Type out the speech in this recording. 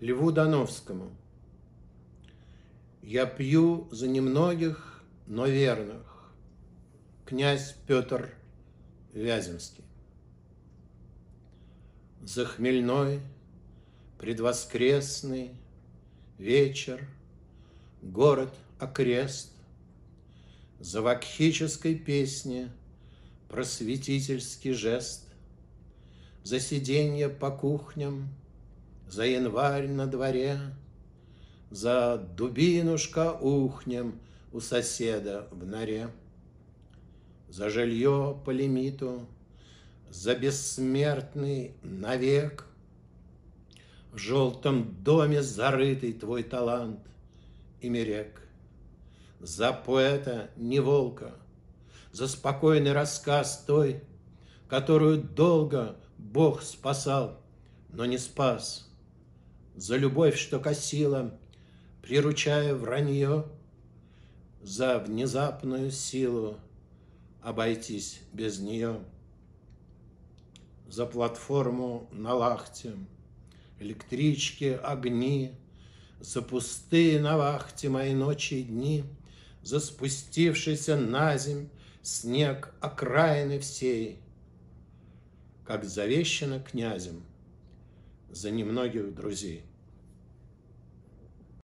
Льву Дановскому. Я пью за немногих, но верных. Князь Петр Вяземский. За хмельной, предвоскресный вечер, город окрест, За вакхической песне просветительский жест, За сиденье по кухням — за январь на дворе, За дубинушка ухнем у соседа в норе, За жилье по лимиту, за бессмертный навек, В желтом доме зарытый твой талант и мерек, За поэта не волка, за спокойный рассказ той, Которую долго Бог спасал, но не спас — за любовь, что косила, приручая вранье, за внезапную силу обойтись без нее, за платформу на лахте, электрички, огни, за пустые на вахте мои ночи и дни, за спустившийся на земь снег окраины всей, как завещено князем за немногих друзей.